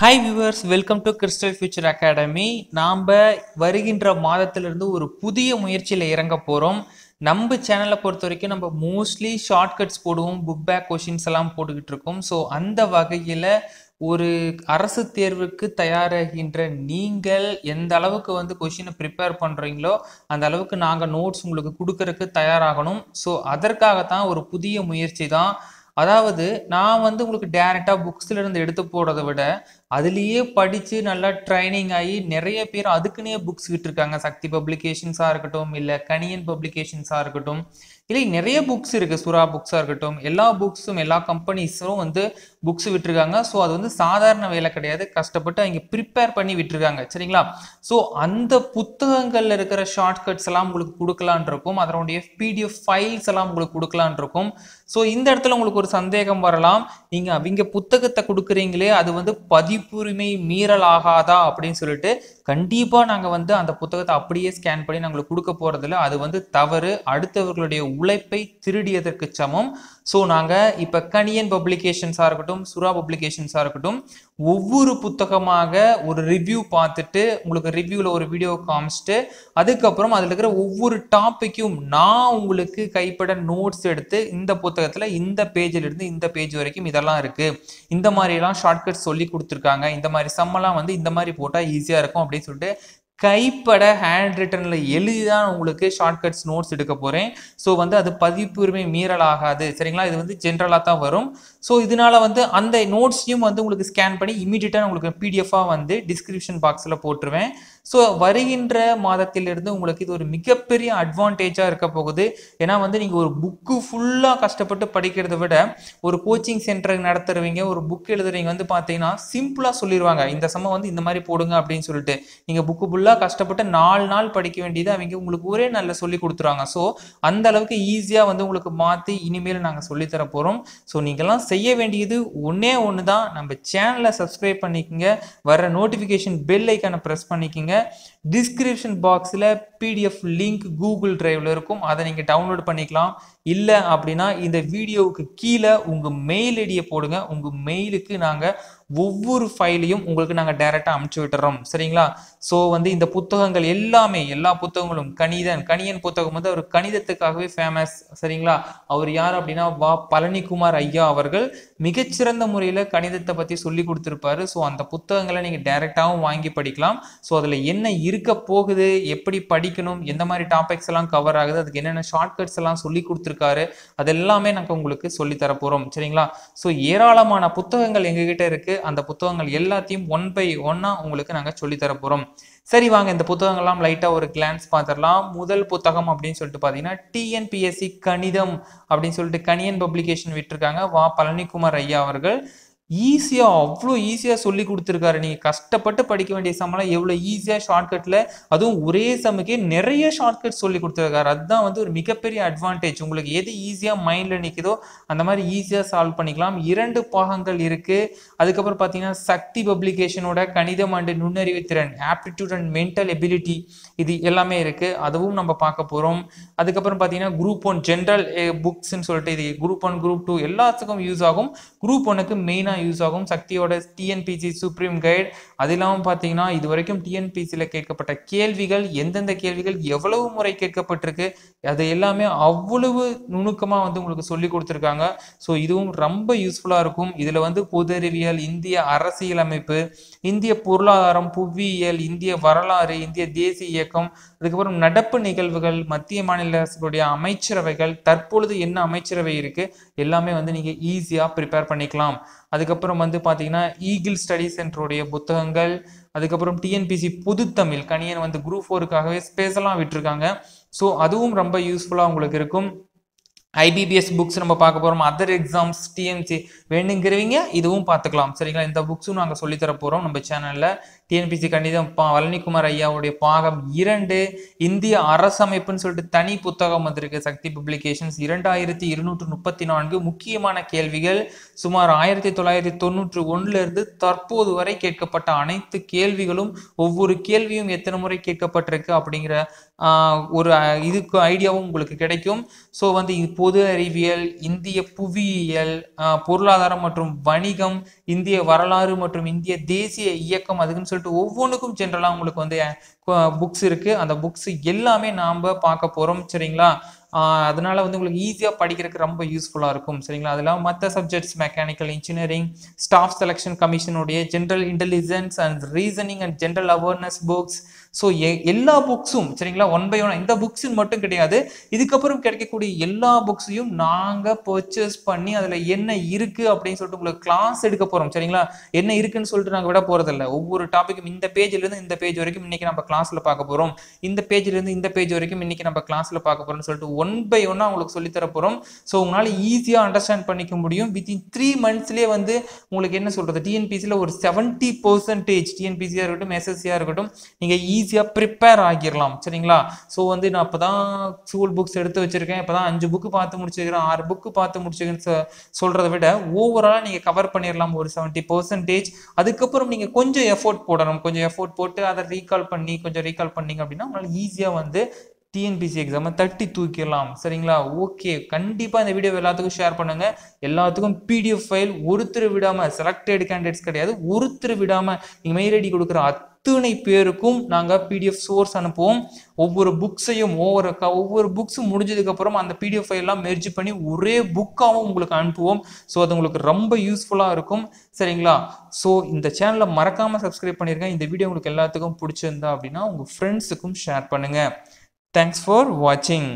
hi viewers welcome to Crystal Future Academy நாம் வருகின்ற மாதத்திலிருந்து ஒரு புதிய முயற்சியில் இறங்க போகிறோம் நம்ம சேனலை பொறுத்த வரைக்கும் நம்ம மோஸ்ட்லி ஷார்ட்கட்ஸ் போடுவோம் புக் பேக் கொஷின்ஸ் எல்லாம் போட்டுக்கிட்டு இருக்கோம் ஸோ அந்த வகையில் ஒரு அரசு தேர்வுக்கு தயாராகின்ற நீங்கள் எந்த அளவுக்கு வந்து கொஷினை ப்ரிப்பேர் பண்ணுறீங்களோ அந்த அளவுக்கு நாங்கள் நோட்ஸ் உங்களுக்கு கொடுக்கறதுக்கு தயாராகணும் ஸோ அதற்காக தான் ஒரு புதிய முயற்சி தான் அதாவது நான் வந்து உங்களுக்கு டேரெக்டாக புக்ஸ்லேருந்து எடுத்து போடுறதை விட அதுலேயே படித்து நல்லா ட்ரைனிங் ஆகி நிறைய பேர் அதுக்குன்னே புக்ஸ் விட்டுருக்காங்க சக்தி பப்ளிகேஷன்ஸாக இருக்கட்டும் இல்லை கனியன் பப்ளிகேஷன்ஸாக இருக்கட்டும் இல்லை நிறைய புக்ஸ் இருக்குது சுறா புக்ஸாக இருக்கட்டும் எல்லா புக்ஸும் எல்லா கம்பெனிஸும் வந்து புக்ஸ் விட்டுருக்காங்க ஸோ அது வந்து சாதாரண வேலை கிடையாது கஷ்டப்பட்டு அவங்க ப்ரிப்பேர் பண்ணி விட்டுருக்காங்க சரிங்களா ஸோ அந்த புத்தகங்களில் இருக்கிற ஷார்ட்கட்ஸ் எல்லாம் உங்களுக்கு கொடுக்கலான் இருக்கும் அதனுடைய பிடிஎஃப் ஃபைல்ஸ் எல்லாம் உங்களுக்கு கொடுக்கலான் இருக்கும் ஸோ இந்த இடத்துல உங்களுக்கு ஒரு சந்தேகம் வரலாம் நீங்கள் அவங்க புத்தகத்தை கொடுக்குறீங்களே அது வந்து பதிவு பதிப்புரிமை மீறலாகாதா அப்படின்னு சொல்லிட்டு கண்டிப்பாக நாங்கள் வந்து அந்த புத்தகத்தை அப்படியே ஸ்கேன் பண்ணி நாங்களுக்கு கொடுக்க போகிறதில்ல அது வந்து தவறு அடுத்தவர்களுடைய உழைப்பை திருடியதற்கு சமம் ஸோ நாங்கள் இப்போ கனியன் பப்ளிகேஷன்ஸாக இருக்கட்டும் சுறா பப்ளிகேஷன்ஸாக இருக்கட்டும் ஒவ்வொரு புத்தகமாக ஒரு ரிவ்யூ பார்த்துட்டு உங்களுக்கு ரிவ்யூவில் ஒரு வீடியோ காமிச்சிட்டு அதுக்கப்புறம் அதில் இருக்கிற ஒவ்வொரு டாப்பிக்கும் நான் உங்களுக்கு கைப்பட நோட்ஸ் எடுத்து இந்த புத்தகத்தில் இந்த பேஜிலிருந்து இந்த பேஜ் வரைக்கும் இதெல்லாம் இருக்குது இந்த மாதிரிலாம் ஷார்ட்கட் சொல்லி கொடுத்துருக்காங்க இந்த மாதிரி சம்மெல்லாம் வந்து இந்த மாதிரி போட்டால் ஈஸியாக இருக்கும் அப்படின்னு சொல்லிட்டு கைப்பட ஹேண்ட் ரிட்டனில் எழுதி தான் உங்களுக்கு ஷார்ட்கட்ஸ் நோட்ஸ் எடுக்க போகிறேன் ஸோ வந்து அது பதிப்புரிமை மீறல் ஆகாது சரிங்களா இது வந்து ஜென்ரலாக தான் வரும் ஸோ இதனால் வந்து அந்த நோட்ஸையும் வந்து உங்களுக்கு ஸ்கேன் பண்ணி இமீடியட்டாக உங்களுக்கு பிடிஎஃபாக வந்து டிஸ்கிரிப்ஷன் பாக்ஸில் போட்டுருவேன் ஸோ வருகின்ற மாதத்திலிருந்து உங்களுக்கு இது ஒரு மிகப்பெரிய அட்வான்டேஜாக இருக்க போகுது ஏன்னா வந்து நீங்கள் ஒரு புக்கு ஃபுல்லாக கஷ்டப்பட்டு படிக்கிறத விட ஒரு கோச்சிங் சென்டர் நடத்துறவங்க ஒரு புக் எழுதுறவங்க வந்து பார்த்தீங்கன்னா சிம்பிளாக சொல்லிடுவாங்க இந்த சமம் வந்து இந்த மாதிரி போடுங்க அப்படின்னு சொல்லிட்டு நீங்கள் புக்கு ஃபுல்லாக கஷ்டப்பட்டு நாலு நாள் படிக்க வேண்டியது அவங்க உங்களுக்கு ஒரே நல்ல சொல்லி கொடுத்துருவாங்க ஸோ அந்த அளவுக்கு ஈஸியாக வந்து உங்களுக்கு மாற்றி இனிமேல் நாங்கள் சொல்லித்தர போகிறோம் ஸோ நீங்கள்லாம் செய்ய வேண்டியது ஒன்றே ஒன்று தான் நம்ம சேனலை சப்ஸ்கிரைப் பண்ணிக்கோங்க வர நோட்டிஃபிகேஷன் பெல் ப்ரெஸ் பண்ணிக்கோங்க டிஸ்கிரிப்ஷன் பாக்ஸில் பிடிஎஃப் லிங்க் கூகுள் ட்ரைவில் இருக்கும் அதை நீங்கள் டவுன்லோட் பண்ணிக்கலாம் இல்லை அப்படின்னா இந்த வீடியோவுக்கு கீழே உங்கள் மெயில் ஐடியை போடுங்க உங்கள் மெயிலுக்கு நாங்கள் ஒவ்வொரு ஃபைலையும் உங்களுக்கு நாங்கள் டைரெக்டாக அனுப்பிச்சு விட்டுறோம் சரிங்களா ஸோ வந்து இந்த புத்தகங்கள் எல்லாமே எல்லா புத்தகங்களும் கணிதன் கணியன் புத்தகம் வந்து அவர் கணிதத்துக்காகவே ஃபேமஸ் சரிங்களா அவர் யார் அப்படின்னா வா பழனிக்குமார் ஐயா அவர்கள் மிகச்சிறந்த முறையில் கணிதத்தை பற்றி சொல்லி கொடுத்துருப்பாரு ஸோ அந்த புத்தகங்களை நீங்கள் டைரெக்டாகவும் வாங்கி படிக்கலாம் ஸோ அதில் என்ன இருக்க போகுது எப்படி படிக்கணும் எந்த மாதிரி டாபிக்ஸ் எல்லாம் கவர் ஆகுது அதுக்கு என்னென்ன ஷார்ட்கட்ஸ் எல்லாம் சொல்லி கொடுத்துருக்கு கொடுத்துருக்காரு அது எல்லாமே நாங்கள் உங்களுக்கு சொல்லித்தர போகிறோம் சரிங்களா ஸோ ஏராளமான புத்தகங்கள் எங்ககிட்ட இருக்குது அந்த புத்தகங்கள் எல்லாத்தையும் ஒன் பை ஒன்னாக உங்களுக்கு நாங்கள் சொல்லித்தர போகிறோம் சரி வாங்க இந்த புத்தகங்கள்லாம் லைட்டாக ஒரு கிளான்ஸ் பார்த்துடலாம் முதல் புத்தகம் அப்படின்னு சொல்லிட்டு பார்த்தீங்கன்னா டிஎன்பிஎஸ்சி கணிதம் அப்படின்னு சொல்லிட்டு கணியன் பப்ளிகேஷன் விட்டுருக்காங்க வா பழனிக்குமார் ஐயா அவர்கள் ஈஸியாக அவ்வளோ ஈஸியாக சொல்லி கொடுத்துருக்காரு நீங்கள் கஷ்டப்பட்டு படிக்க வேண்டிய சம்பளம் எவ்வளோ ஈஸியாக கட்டில் அதுவும் ஒரே சமக்கே நிறைய ஷார்ட்கட் சொல்லி கொடுத்துருக்காரு அதுதான் வந்து ஒரு மிகப்பெரிய அட்வான்டேஜ் உங்களுக்கு எது ஈஸியாக மைண்டில் நிற்கிதோ அந்த மாதிரி ஈஸியாக சால்வ் பண்ணிக்கலாம் இரண்டு பாகங்கள் இருக்குது அதுக்கப்புறம் பார்த்தீங்கன்னா சக்தி பப்ளிகேஷனோட கணிதம் அண்டு நுண்ணறிவு திறன் ஆப்டிடியூட் அண்ட் மென்டல் எபிலிட்டி இது எல்லாமே இருக்குது அதுவும் நம்ம பார்க்க போகிறோம் அதுக்கப்புறம் பார்த்தீங்கன்னா குரூப் ஒன் ஜென்ரல் புக்ஸ்ன்னு சொல்லிட்டு இது குரூப் ஒன் குரூப் டூ எல்லாத்துக்கும் யூஸ் ஆகும் குரூப் ஒனுக்கு மெயினாக தான் யூஸ் ஆகும் சக்தியோட டிஎன்பிசி சுப்ரீம் கைட் அது இல்லாமல் பார்த்தீங்கன்னா இது வரைக்கும் டிஎன்பிசியில் கேட்கப்பட்ட கேள்விகள் எந்தெந்த கேள்விகள் எவ்வளவு முறை கேட்கப்பட்டிருக்கு அது எல்லாமே அவ்வளவு நுணுக்கமாக வந்து உங்களுக்கு சொல்லி கொடுத்துருக்காங்க ஸோ இதுவும் ரொம்ப யூஸ்ஃபுல்லாக இருக்கும் இதில் வந்து பொது அறிவியல் இந்திய அரசியலமைப்பு இந்திய பொருளாதாரம் புவியியல் இந்திய வரலாறு இந்திய தேசிய இயக்கம் அதுக்கப்புறம் நடப்பு நிகழ்வுகள் மத்திய மாநில அரசுகளுடைய அமைச்சரவைகள் தற்பொழுது என்ன அமைச்சரவை இருக்குது எல்லாமே வந்து நீங்கள் ஈஸியாக ப்ரிப்பேர் பண்ணிக்கலாம் அதுக்கப்புறம் வந்து பார்த்தீங்கன்னா ஈகிள் ஸ்டடி சென்டருடைய புத்தகங்கள் அதுக்கப்புறம் டிஎன்பிசி புதுத்தமிழ் கணியன் வந்து குரூப் ஃபோருக்காகவே ஸ்பேஸெல்லாம் விட்டுருக்காங்க ஸோ அதுவும் ரொம்ப யூஸ்ஃபுல்லாக உங்களுக்கு இருக்கும் ஐபிபிஎஸ் புக்ஸ் நம்ம பார்க்க போகிறோம் அதர் எக்ஸாம்ஸ் டிஎன்சி வேணுங்கிறவங்க இதுவும் பார்த்துக்கலாம் சரிங்களா இந்த புக்ஸும் நாங்கள் சொல்லித்தர போகிறோம் நம்ம சேனலில் டிஎன்பிசி கணிதம் பா வளனிக்குமார் ஐயாவுடைய பாகம் இரண்டு இந்திய அரசமைப்புன்னு சொல்லிட்டு தனி புத்தகம் வந்திருக்கு சக்தி பப்ளிகேஷன்ஸ் இரண்டாயிரத்தி இருநூற்று முப்பத்தி நான்கு முக்கியமான கேள்விகள் சுமார் ஆயிரத்தி தொள்ளாயிரத்தி தொண்ணூற்று ஒன்றிலிருந்து தற்போது வரை கேட்கப்பட்ட அனைத்து கேள்விகளும் ஒவ்வொரு கேள்வியும் எத்தனை முறை கேட்கப்பட்டிருக்கு அப்படிங்கிற ஒரு இதுக்கு ஐடியாவும் உங்களுக்கு கிடைக்கும் ஸோ வந்து பொது அறிவியல் இந்திய புவியியல் பொருளாதாரம் மற்றும் வணிகம் இந்திய வரலாறு மற்றும் இந்திய தேசிய இயக்கம் அதுக்குன்னு சொல்லிட்டு ஒவ்வொன்றுக்கும் ஜென்ரலாக உங்களுக்கு வந்து புக்ஸ் இருக்குது அந்த புக்ஸ் எல்லாமே நாம் பார்க்க போகிறோம் சரிங்களா அதனால வந்து உங்களுக்கு ஈஸியாக படிக்கிறதுக்கு ரொம்ப யூஸ்ஃபுல்லாக இருக்கும் சரிங்களா அதெல்லாம் மற்ற subjects mechanical engineering staff selection கமிஷனுடைய general intelligence and reasoning and general awareness books so uh எல்லா புக்ஸும் சரிங்களா ஒன் பை ஒன் இந்த புக்ஸுன்னு மட்டும் கிடையாது இதுக்கப்புறம் கிடைக்கக்கூடிய எல்லா புக்ஸையும் நாங்கள் பர்ச்சேஸ் பண்ணி அதில் என்ன இருக்குது அப்படின்னு சொல்லிட்டு உங்களுக்கு கிளாஸ் எடுக்க போகிறோம் சரிங்களா என்ன இருக்குன்னு சொல்லிட்டு நாங்கள் விட போகிறதில்ல ஒவ்வொரு டாப்பிக்கும் இந்த பேஜ்லேருந்து இந்த பேஜ் வரைக்கும் இன்றைக்கி நம்ம கிளாஸில் பார்க்க போகிறோம் இந்த பேஜ்லேருந்து இந்த பேஜ் வரைக்கும் இன்றைக்கி நம்ம கிளாஸில் பார்க்க போகிறோம்னு சொல்லிட்டு ஒன் பை ஒன்னாக உங்களுக்கு சொல்லித்தர போகிறோம் ஸோ உங்களால் ஈஸியாக அண்டர்ஸ்டாண்ட் பண்ணிக்க முடியும் வித்தின் த்ரீ மந்த்ஸ்லேயே வந்து உங்களுக்கு என்ன சொல்கிறது டிஎன்பிசியில் ஒரு செவன்ட்டி பர்சன்டேஜ் டிஎன்பிசியாக இருக்கட்டும் எஸ்எஸ்சியாக இருக்கட்டும் நீங்கள் ஈஸி ஈஸியாக ப்ரிப்பேர் ஆகிடலாம் சரிங்களா ஸோ வந்து நான் இப்போ தான் ஸ்கூல் புக்ஸ் எடுத்து வச்சுருக்கேன் இப்போ தான் அஞ்சு புக்கு பார்த்து முடிச்சிருக்கிறேன் ஆறு புக்கு பார்த்து முடிச்சிருக்கேன்னு சொல்கிறத விட ஓவராலாக நீங்கள் கவர் பண்ணிடலாம் ஒரு செவன்ட்டி பர்சன்டேஜ் அதுக்கப்புறம் நீங்கள் கொஞ்சம் எஃபோர்ட் போடணும் கொஞ்சம் எஃபோர்ட் போட்டு அதை ரீகால் பண்ணி கொஞ்சம் ரீகால் பண்ணிங்க அப்படின்னா உங்களால் ஈஸியாக வந்து டிஎன்பிசி எக்ஸாமை தட்டி தூக்கிடலாம் சரிங்களா ஓகே கண்டிப்பாக இந்த வீடியோ எல்லாத்துக்கும் ஷேர் பண்ணுங்கள் எல்லாத்துக்கும் பிடிஎஃப் ஃபைல் ஒருத்தர் விடாமல் செலக்டட் கேண்டிடேட்ஸ் கிடையாது ஒருத்தர் விடாமல் நீங்கள் மெயில் ஐடி கொடுக்குற அத்துணை பேருக்கும் நாங்கள் பிடிஎஃப் சோர்ஸ் அனுப்புவோம் ஒவ்வொரு புக்ஸையும் ஒவ்வொரு ஒவ்வொரு புக்ஸும் முடிஞ்சதுக்கப்புறம் அந்த பிடிஎஃப் எல்லாம் மெர்ஜி பண்ணி ஒரே புக்காகவும் உங்களுக்கு அனுப்புவோம் ஸோ அது உங்களுக்கு ரொம்ப யூஸ்ஃபுல்லாக இருக்கும் சரிங்களா ஸோ இந்த சேனலை மறக்காமல் சப்ஸ்கிரைப் பண்ணியிருக்கேன் இந்த வீடியோ உங்களுக்கு எல்லாத்துக்கும் பிடிச்சிருந்தா அப்படின்னா உங்கள் ஃப்ரெண்ட்ஸுக்கும் ஷேர் பண்ணுங்கள் தேங்க்ஸ் ஃபார் வாட்சிங்